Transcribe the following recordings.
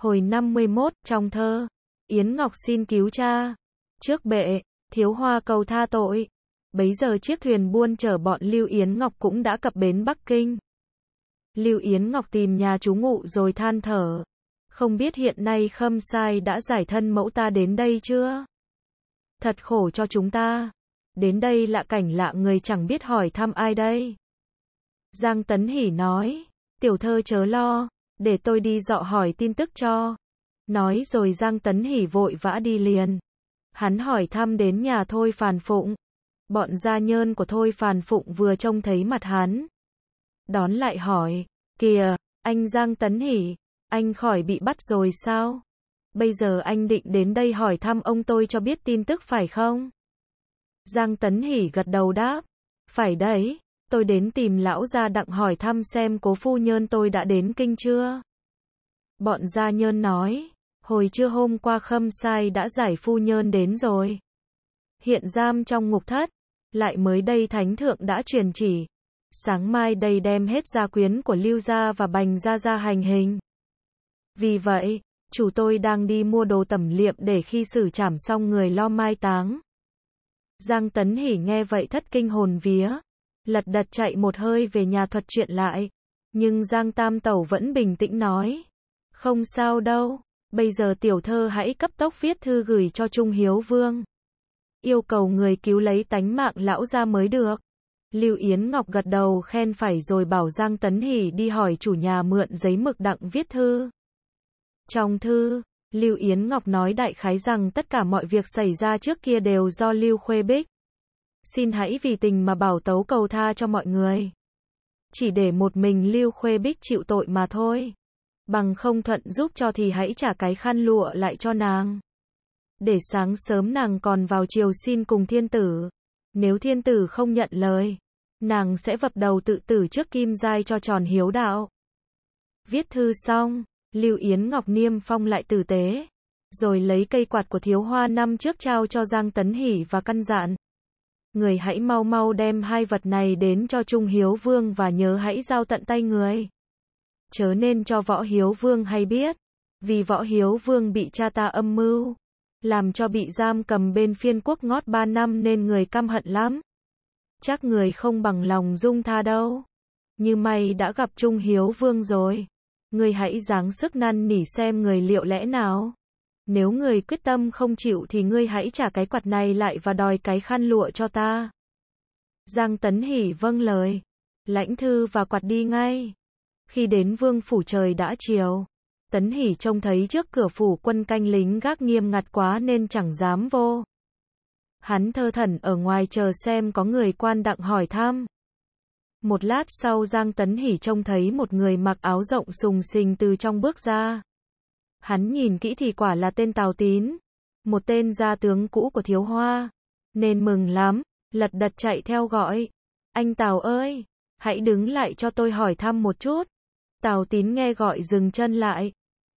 Hồi 51, trong thơ, Yến Ngọc xin cứu cha. Trước bệ, thiếu hoa cầu tha tội. Bấy giờ chiếc thuyền buôn chở bọn Lưu Yến Ngọc cũng đã cập bến Bắc Kinh. Lưu Yến Ngọc tìm nhà chú ngụ rồi than thở. Không biết hiện nay Khâm Sai đã giải thân mẫu ta đến đây chưa? Thật khổ cho chúng ta. Đến đây lạ cảnh lạ người chẳng biết hỏi thăm ai đây. Giang Tấn Hỷ nói, tiểu thơ chớ lo, để tôi đi dọ hỏi tin tức cho. Nói rồi Giang Tấn Hỉ vội vã đi liền. Hắn hỏi thăm đến nhà Thôi Phàn Phụng. Bọn gia nhơn của Thôi Phàn Phụng vừa trông thấy mặt hắn. Đón lại hỏi, kìa, anh Giang Tấn Hỉ, anh khỏi bị bắt rồi sao? Bây giờ anh định đến đây hỏi thăm ông tôi cho biết tin tức phải không? Giang Tấn Hỉ gật đầu đáp, phải đấy tôi đến tìm lão gia đặng hỏi thăm xem cố phu nhân tôi đã đến kinh chưa. Bọn gia nhân nói, hồi trưa hôm qua khâm sai đã giải phu nhân đến rồi. Hiện giam trong ngục thất, lại mới đây thánh thượng đã truyền chỉ. Sáng mai đây đem hết gia quyến của Lưu Gia và Bành Gia ra hành hình. Vì vậy, chủ tôi đang đi mua đồ tẩm liệm để khi xử trảm xong người lo mai táng. Giang Tấn Hỉ nghe vậy thất kinh hồn vía lật đật chạy một hơi về nhà thuật chuyện lại. Nhưng Giang Tam Tẩu vẫn bình tĩnh nói. Không sao đâu, bây giờ tiểu thơ hãy cấp tốc viết thư gửi cho Trung Hiếu Vương. Yêu cầu người cứu lấy tánh mạng lão ra mới được. Lưu Yến Ngọc gật đầu khen phải rồi bảo Giang Tấn Hỷ đi hỏi chủ nhà mượn giấy mực đặng viết thư. Trong thư, Lưu Yến Ngọc nói đại khái rằng tất cả mọi việc xảy ra trước kia đều do Lưu Khuê Bích xin hãy vì tình mà bảo tấu cầu tha cho mọi người. Chỉ để một mình Lưu Khuê Bích chịu tội mà thôi. Bằng không thuận giúp cho thì hãy trả cái khăn lụa lại cho nàng. Để sáng sớm nàng còn vào chiều xin cùng thiên tử. Nếu thiên tử không nhận lời, nàng sẽ vập đầu tự tử trước kim giai cho tròn hiếu đạo. Viết thư xong, Lưu Yến Ngọc Niêm Phong lại tử tế, rồi lấy cây quạt của thiếu hoa năm trước trao cho Giang Tấn Hỷ và căn dặn người hãy mau mau đem hai vật này đến cho Trung Hiếu Vương và nhớ hãy giao tận tay người. Chớ nên cho Võ Hiếu Vương hay biết, vì Võ Hiếu Vương bị cha ta âm mưu, làm cho bị giam cầm bên phiên quốc ngót ba năm nên người căm hận lắm. Chắc người không bằng lòng dung tha đâu. Như mày đã gặp Trung Hiếu Vương rồi, người hãy dáng sức năn nỉ xem người liệu lẽ nào. Nếu người quyết tâm không chịu thì ngươi hãy trả cái quạt này lại và đòi cái khăn lụa cho ta. Giang Tấn Hỷ vâng lời. Lãnh thư và quạt đi ngay. Khi đến vương phủ trời đã chiều. Tấn Hỷ trông thấy trước cửa phủ quân canh lính gác nghiêm ngặt quá nên chẳng dám vô. Hắn thơ thẩn ở ngoài chờ xem có người quan đặng hỏi thăm. Một lát sau Giang Tấn Hỷ trông thấy một người mặc áo rộng sùng sình từ trong bước ra. Hắn nhìn kỹ thì quả là tên Tào Tín, một tên gia tướng cũ của Thiếu Hoa, nên mừng lắm, lật đật chạy theo gọi. Anh Tào ơi, hãy đứng lại cho tôi hỏi thăm một chút. Tào Tín nghe gọi dừng chân lại.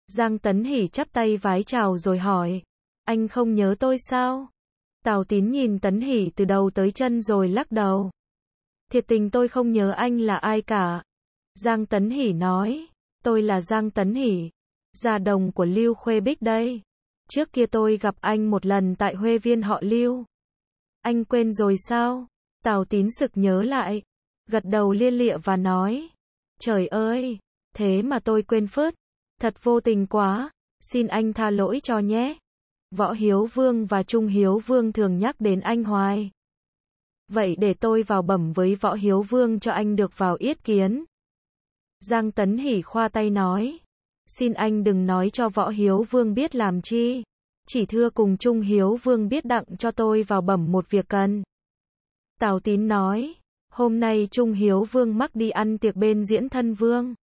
Giang Tấn Hỉ chắp tay vái chào rồi hỏi. Anh không nhớ tôi sao? Tào Tín nhìn Tấn Hỉ từ đầu tới chân rồi lắc đầu. Thiệt tình tôi không nhớ anh là ai cả. Giang Tấn Hỉ nói. Tôi là Giang Tấn Hỉ gia đồng của Lưu Khuê Bích đây. Trước kia tôi gặp anh một lần tại Huê Viên họ Lưu. Anh quên rồi sao? Tào tín sực nhớ lại. Gật đầu lia lịa và nói. Trời ơi! Thế mà tôi quên phớt. Thật vô tình quá. Xin anh tha lỗi cho nhé. Võ Hiếu Vương và Trung Hiếu Vương thường nhắc đến anh hoài. Vậy để tôi vào bẩm với Võ Hiếu Vương cho anh được vào yết kiến. Giang Tấn Hỉ khoa tay nói. Xin anh đừng nói cho võ hiếu vương biết làm chi. Chỉ thưa cùng Trung Hiếu Vương biết đặng cho tôi vào bẩm một việc cần. Tào Tín nói, hôm nay Trung Hiếu Vương mắc đi ăn tiệc bên diễn thân Vương.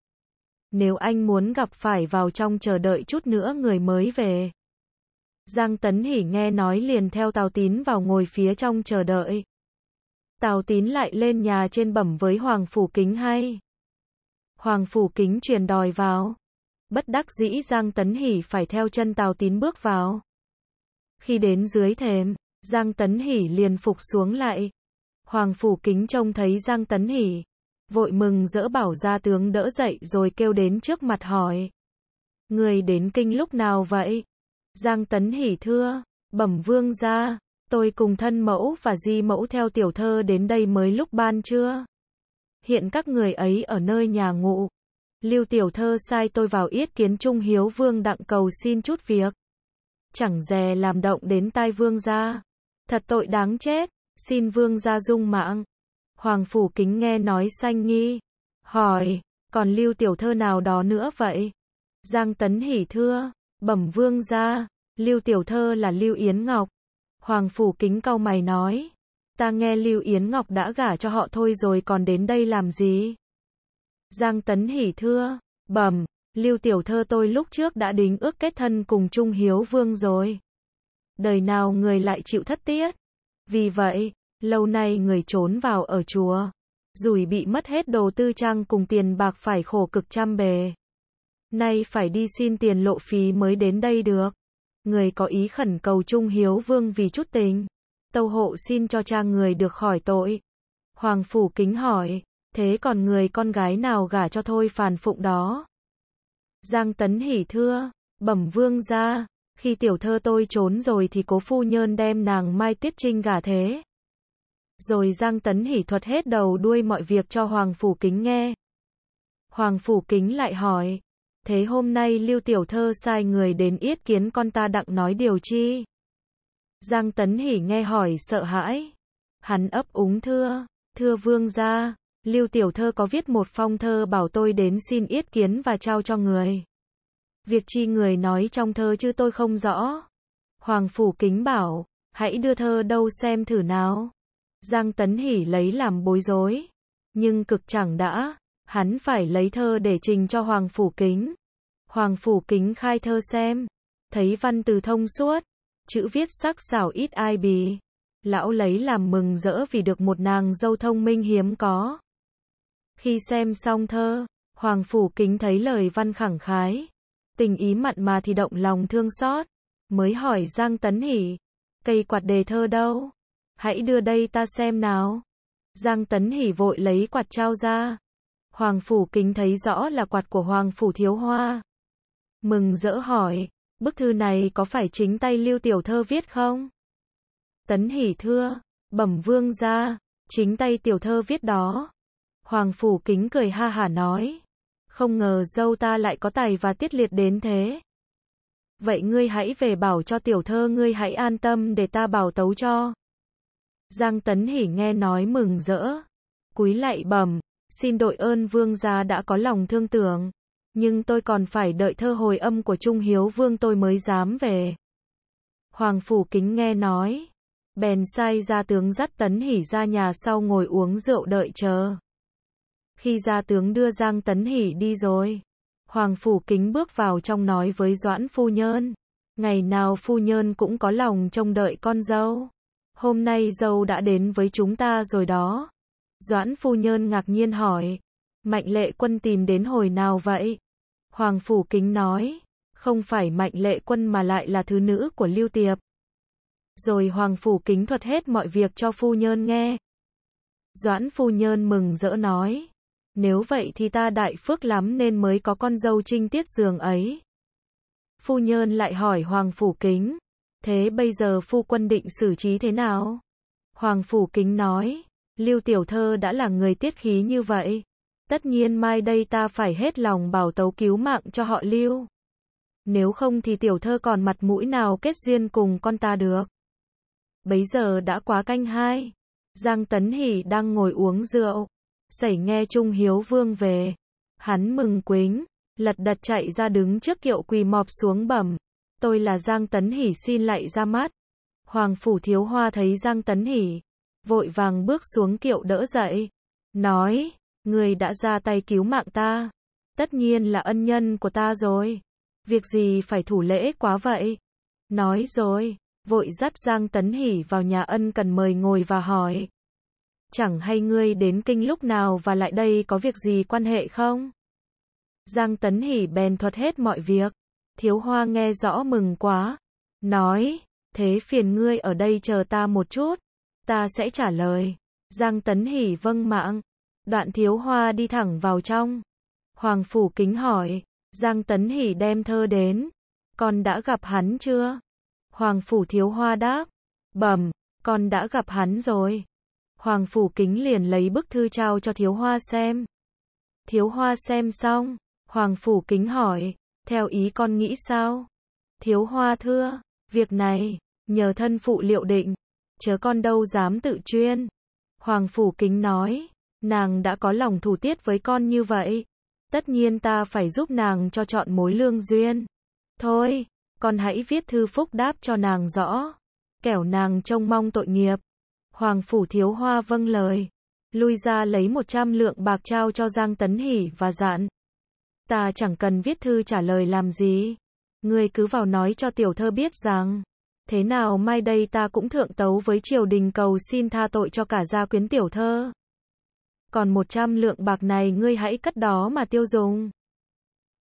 Nếu anh muốn gặp phải vào trong chờ đợi chút nữa người mới về. Giang Tấn Hỉ nghe nói liền theo Tào Tín vào ngồi phía trong chờ đợi. Tào Tín lại lên nhà trên bẩm với Hoàng Phủ Kính hay. Hoàng Phủ Kính truyền đòi vào. Bất đắc dĩ Giang Tấn Hỷ phải theo chân Tào Tín bước vào. Khi đến dưới thềm, Giang Tấn Hỷ liền phục xuống lại. Hoàng Phủ Kính trông thấy Giang Tấn Hỷ. Vội mừng dỡ bảo ra tướng đỡ dậy rồi kêu đến trước mặt hỏi. Người đến kinh lúc nào vậy? Giang Tấn Hỷ thưa, bẩm vương ra, tôi cùng thân mẫu và di mẫu theo tiểu thơ đến đây mới lúc ban trưa. Hiện các người ấy ở nơi nhà ngụ, Lưu tiểu thơ sai tôi vào yết kiến Trung Hiếu Vương đặng cầu xin chút việc. Chẳng dè làm động đến tai Vương gia. Thật tội đáng chết, xin Vương gia dung mạng. Hoàng Phủ Kính nghe nói xanh nghi. Hỏi, còn lưu tiểu thơ nào đó nữa vậy? Giang Tấn hỉ thưa, bẩm Vương gia, lưu tiểu thơ là lưu Yến Ngọc. Hoàng Phủ Kính cau mày nói. Ta nghe Lưu Yến Ngọc đã gả cho họ thôi rồi còn đến đây làm gì? Giang Tấn Hỉ thưa, bẩm, Lưu tiểu thơ tôi lúc trước đã đính ước kết thân cùng Trung Hiếu Vương rồi. Đời nào người lại chịu thất tiết. Vì vậy, lâu nay người trốn vào ở chùa, rủi bị mất hết đồ tư trang cùng tiền bạc phải khổ cực trăm bề. Nay phải đi xin tiền lộ phí mới đến đây được. Người có ý khẩn cầu Trung Hiếu Vương vì chút tình. Tâu hộ xin cho cha người được khỏi tội. Hoàng Phủ kính hỏi, thế còn người con gái nào gả cho thôi phàn phụng đó. Giang Tấn hỉ thưa, bẩm vương ra, khi tiểu thơ tôi trốn rồi thì cố phu nhơn đem nàng Mai Tiết Trinh gả thế. Rồi Giang Tấn hỉ thuật hết đầu đuôi mọi việc cho Hoàng Phủ Kính nghe. Hoàng Phủ Kính lại hỏi, thế hôm nay lưu tiểu thơ sai người đến yết kiến con ta đặng nói điều chi? Giang Tấn hỉ nghe hỏi sợ hãi. Hắn ấp úng thưa, thưa vương ra, Lưu Tiểu Thơ có viết một phong thơ bảo tôi đến xin ý kiến và trao cho người. Việc chi người nói trong thơ chứ tôi không rõ. Hoàng Phủ Kính bảo, hãy đưa thơ đâu xem thử nào. Giang Tấn Hỷ lấy làm bối rối. Nhưng cực chẳng đã, hắn phải lấy thơ để trình cho Hoàng Phủ Kính. Hoàng Phủ Kính khai thơ xem, thấy văn từ thông suốt, chữ viết sắc sảo ít ai bì. Lão lấy làm mừng rỡ vì được một nàng dâu thông minh hiếm có. Khi xem xong thơ, Hoàng Phủ Kính thấy lời văn khẳng khái, tình ý mặn mà thì động lòng thương xót, mới hỏi Giang Tấn Hỷ, cây quạt đề thơ đâu? Hãy đưa đây ta xem nào. Giang Tấn Hỷ vội lấy quạt trao ra. Hoàng Phủ Kính thấy rõ là quạt của Hoàng Phủ Thiếu Hoa. Mừng rỡ hỏi, bức thư này có phải chính tay lưu tiểu thơ viết không? Tấn Hỷ thưa, bẩm vương ra, chính tay tiểu thơ viết đó. Hoàng Phủ kính cười ha hả nói. Không ngờ dâu ta lại có tài và tiết liệt đến thế. Vậy ngươi hãy về bảo cho tiểu thơ ngươi hãy an tâm để ta bảo tấu cho. Giang Tấn Hỉ nghe nói mừng rỡ. Cúi lại bẩm, xin đội ơn vương gia đã có lòng thương tưởng. Nhưng tôi còn phải đợi thơ hồi âm của Trung Hiếu Vương tôi mới dám về. Hoàng Phủ Kính nghe nói. Bèn sai ra tướng dắt Tấn Hỉ ra nhà sau ngồi uống rượu đợi chờ. Khi gia tướng đưa Giang Tấn Hỷ đi rồi, Hoàng Phủ Kính bước vào trong nói với Doãn Phu Nhơn. Ngày nào Phu Nhơn cũng có lòng trông đợi con dâu. Hôm nay dâu đã đến với chúng ta rồi đó. Doãn Phu Nhơn ngạc nhiên hỏi. Mạnh lệ quân tìm đến hồi nào vậy? Hoàng Phủ Kính nói. Không phải mạnh lệ quân mà lại là thứ nữ của Lưu Tiệp. Rồi Hoàng Phủ Kính thuật hết mọi việc cho Phu Nhơn nghe. Doãn Phu Nhơn mừng rỡ nói. Nếu vậy thì ta đại phước lắm nên mới có con dâu trinh tiết giường ấy. Phu nhơn lại hỏi Hoàng Phủ Kính. Thế bây giờ phu quân định xử trí thế nào? Hoàng Phủ Kính nói. Lưu Tiểu Thơ đã là người tiết khí như vậy. Tất nhiên mai đây ta phải hết lòng bảo tấu cứu mạng cho họ Lưu. Nếu không thì Tiểu Thơ còn mặt mũi nào kết duyên cùng con ta được. Bấy giờ đã quá canh hai. Giang Tấn Hỷ đang ngồi uống rượu sẩy nghe Trung Hiếu Vương về. Hắn mừng quính, lật đật chạy ra đứng trước kiệu quỳ mọp xuống bẩm. Tôi là Giang Tấn Hỷ xin lại ra mắt. Hoàng Phủ Thiếu Hoa thấy Giang Tấn Hỷ, vội vàng bước xuống kiệu đỡ dậy. Nói, người đã ra tay cứu mạng ta. Tất nhiên là ân nhân của ta rồi. Việc gì phải thủ lễ quá vậy? Nói rồi, vội dắt Giang Tấn Hỷ vào nhà ân cần mời ngồi và hỏi chẳng hay ngươi đến kinh lúc nào và lại đây có việc gì quan hệ không? Giang Tấn Hỷ bèn thuật hết mọi việc. Thiếu Hoa nghe rõ mừng quá. Nói, thế phiền ngươi ở đây chờ ta một chút. Ta sẽ trả lời. Giang Tấn Hỷ vâng mạng. Đoạn Thiếu Hoa đi thẳng vào trong. Hoàng Phủ kính hỏi. Giang Tấn Hỷ đem thơ đến. Con đã gặp hắn chưa? Hoàng Phủ Thiếu Hoa đáp. Bẩm, con đã gặp hắn rồi. Hoàng Phủ Kính liền lấy bức thư trao cho Thiếu Hoa xem. Thiếu Hoa xem xong, Hoàng Phủ Kính hỏi, theo ý con nghĩ sao? Thiếu Hoa thưa, việc này, nhờ thân phụ liệu định, chớ con đâu dám tự chuyên. Hoàng Phủ Kính nói, nàng đã có lòng thủ tiết với con như vậy. Tất nhiên ta phải giúp nàng cho chọn mối lương duyên. Thôi, con hãy viết thư phúc đáp cho nàng rõ. Kẻo nàng trông mong tội nghiệp. Hoàng Phủ Thiếu Hoa vâng lời. Lui ra lấy 100 lượng bạc trao cho Giang Tấn Hỷ và dặn. Ta chẳng cần viết thư trả lời làm gì. Ngươi cứ vào nói cho tiểu thơ biết rằng. Thế nào mai đây ta cũng thượng tấu với triều đình cầu xin tha tội cho cả gia quyến tiểu thơ. Còn 100 lượng bạc này ngươi hãy cất đó mà tiêu dùng.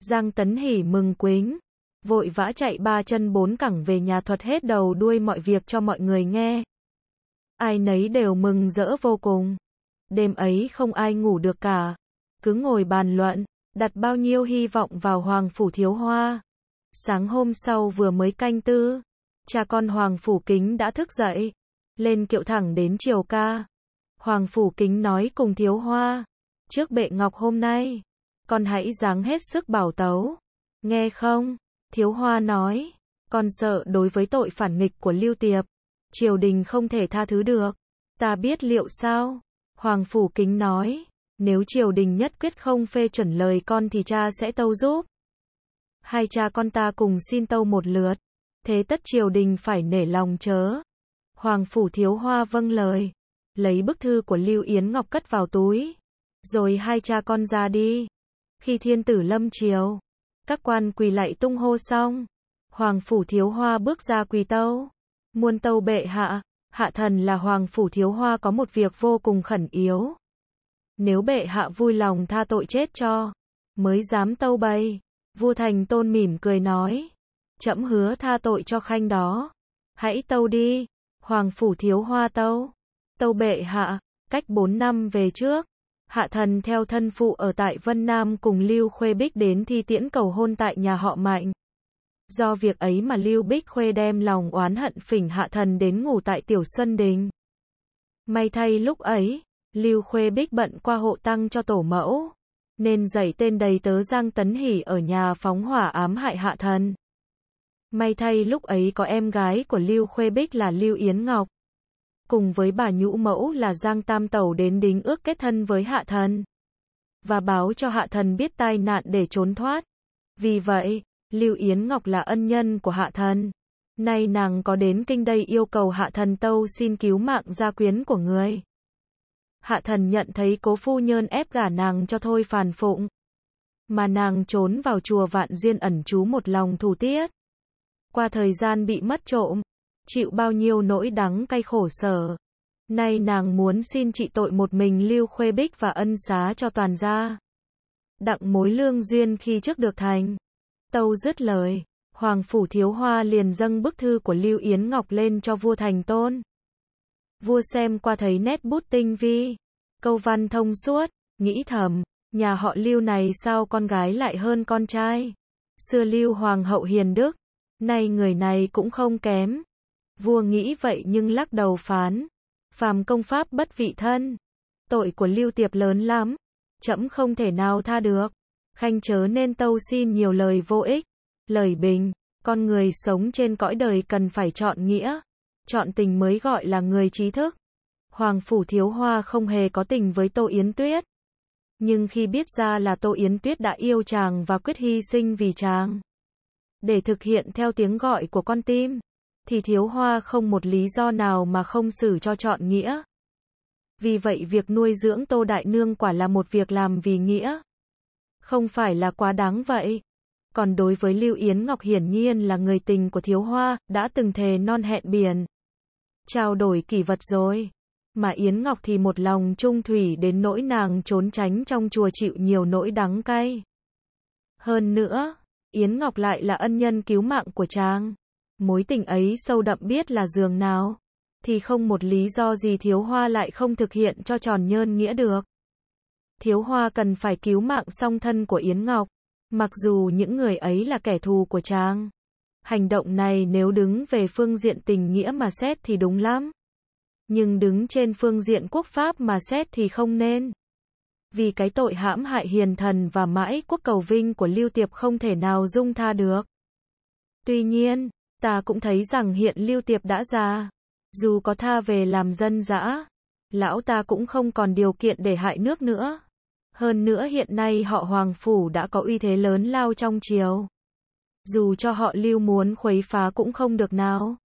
Giang Tấn Hỷ mừng quính vội vã chạy ba chân bốn cẳng về nhà thuật hết đầu đuôi mọi việc cho mọi người nghe. Ai nấy đều mừng rỡ vô cùng. Đêm ấy không ai ngủ được cả. Cứ ngồi bàn luận, đặt bao nhiêu hy vọng vào Hoàng Phủ Thiếu Hoa. Sáng hôm sau vừa mới canh tư, cha con Hoàng Phủ Kính đã thức dậy. Lên kiệu thẳng đến chiều ca. Hoàng Phủ Kính nói cùng Thiếu Hoa. Trước bệ ngọc hôm nay, con hãy dáng hết sức bảo tấu. Nghe không? Thiếu Hoa nói, con sợ đối với tội phản nghịch của Lưu Tiệp triều đình không thể tha thứ được. Ta biết liệu sao? Hoàng Phủ Kính nói, nếu triều đình nhất quyết không phê chuẩn lời con thì cha sẽ tâu giúp. Hai cha con ta cùng xin tâu một lượt, thế tất triều đình phải nể lòng chớ. Hoàng Phủ Thiếu Hoa vâng lời, lấy bức thư của Lưu Yến Ngọc cất vào túi, rồi hai cha con ra đi. Khi thiên tử lâm triều, các quan quỳ lại tung hô xong, Hoàng Phủ Thiếu Hoa bước ra quỳ tâu. Muôn tâu bệ hạ, hạ thần là hoàng phủ thiếu hoa có một việc vô cùng khẩn yếu. Nếu bệ hạ vui lòng tha tội chết cho, mới dám tâu bay. Vua Thành Tôn mỉm cười nói, chậm hứa tha tội cho khanh đó. Hãy tâu đi, hoàng phủ thiếu hoa tâu. Tâu bệ hạ, cách bốn năm về trước, hạ thần theo thân phụ ở tại Vân Nam cùng Lưu Khuê Bích đến thi tiễn cầu hôn tại nhà họ Mạnh. Do việc ấy mà Lưu Bích Khuê đem lòng oán hận phỉnh hạ thần đến ngủ tại Tiểu Xuân Đình. May thay lúc ấy, Lưu Khuê Bích bận qua hộ tăng cho tổ mẫu, nên dạy tên đầy tớ Giang Tấn Hỷ ở nhà phóng hỏa ám hại hạ thần. May thay lúc ấy có em gái của Lưu Khuê Bích là Lưu Yến Ngọc, cùng với bà nhũ mẫu là Giang Tam Tẩu đến đính ước kết thân với hạ thần, và báo cho hạ thần biết tai nạn để trốn thoát. Vì vậy, Lưu Yến Ngọc là ân nhân của hạ thần. Nay nàng có đến kinh đây yêu cầu hạ thần tâu xin cứu mạng gia quyến của người. Hạ thần nhận thấy cố phu nhân ép gả nàng cho thôi phàn phụng. Mà nàng trốn vào chùa vạn duyên ẩn trú một lòng thủ tiết. Qua thời gian bị mất trộm, chịu bao nhiêu nỗi đắng cay khổ sở. Nay nàng muốn xin trị tội một mình lưu khuê bích và ân xá cho toàn gia. Đặng mối lương duyên khi trước được thành. Tâu dứt lời, Hoàng Phủ Thiếu Hoa liền dâng bức thư của Lưu Yến Ngọc lên cho vua Thành Tôn. Vua xem qua thấy nét bút tinh vi, câu văn thông suốt, nghĩ thầm, nhà họ Lưu này sao con gái lại hơn con trai. Xưa Lưu Hoàng hậu hiền đức, nay người này cũng không kém. Vua nghĩ vậy nhưng lắc đầu phán, phàm công pháp bất vị thân, tội của Lưu Tiệp lớn lắm, chậm không thể nào tha được. Khanh chớ nên tâu xin nhiều lời vô ích. Lời bình, con người sống trên cõi đời cần phải chọn nghĩa, chọn tình mới gọi là người trí thức. Hoàng phủ thiếu hoa không hề có tình với Tô Yến Tuyết. Nhưng khi biết ra là Tô Yến Tuyết đã yêu chàng và quyết hy sinh vì chàng. Để thực hiện theo tiếng gọi của con tim, thì thiếu hoa không một lý do nào mà không xử cho chọn nghĩa. Vì vậy việc nuôi dưỡng Tô Đại Nương quả là một việc làm vì nghĩa không phải là quá đáng vậy. Còn đối với Lưu Yến Ngọc hiển nhiên là người tình của Thiếu Hoa, đã từng thề non hẹn biển. Trao đổi kỷ vật rồi. Mà Yến Ngọc thì một lòng trung thủy đến nỗi nàng trốn tránh trong chùa chịu nhiều nỗi đắng cay. Hơn nữa, Yến Ngọc lại là ân nhân cứu mạng của trang, Mối tình ấy sâu đậm biết là giường nào. Thì không một lý do gì thiếu hoa lại không thực hiện cho tròn nhơn nghĩa được. Thiếu Hoa cần phải cứu mạng song thân của Yến Ngọc, mặc dù những người ấy là kẻ thù của trang. Hành động này nếu đứng về phương diện tình nghĩa mà xét thì đúng lắm. Nhưng đứng trên phương diện quốc pháp mà xét thì không nên. Vì cái tội hãm hại hiền thần và mãi quốc cầu vinh của Lưu Tiệp không thể nào dung tha được. Tuy nhiên, ta cũng thấy rằng hiện Lưu Tiệp đã già. Dù có tha về làm dân dã, lão ta cũng không còn điều kiện để hại nước nữa. Hơn nữa hiện nay họ Hoàng Phủ đã có uy thế lớn lao trong triều. Dù cho họ lưu muốn khuấy phá cũng không được nào.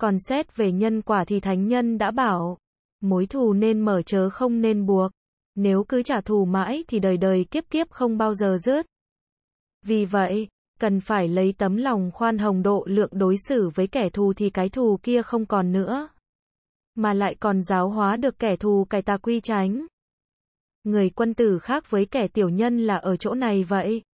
Còn xét về nhân quả thì thánh nhân đã bảo, mối thù nên mở chớ không nên buộc. Nếu cứ trả thù mãi thì đời đời kiếp kiếp không bao giờ rớt Vì vậy, cần phải lấy tấm lòng khoan hồng độ lượng đối xử với kẻ thù thì cái thù kia không còn nữa. Mà lại còn giáo hóa được kẻ thù cải tà quy tránh người quân tử khác với kẻ tiểu nhân là ở chỗ này vậy.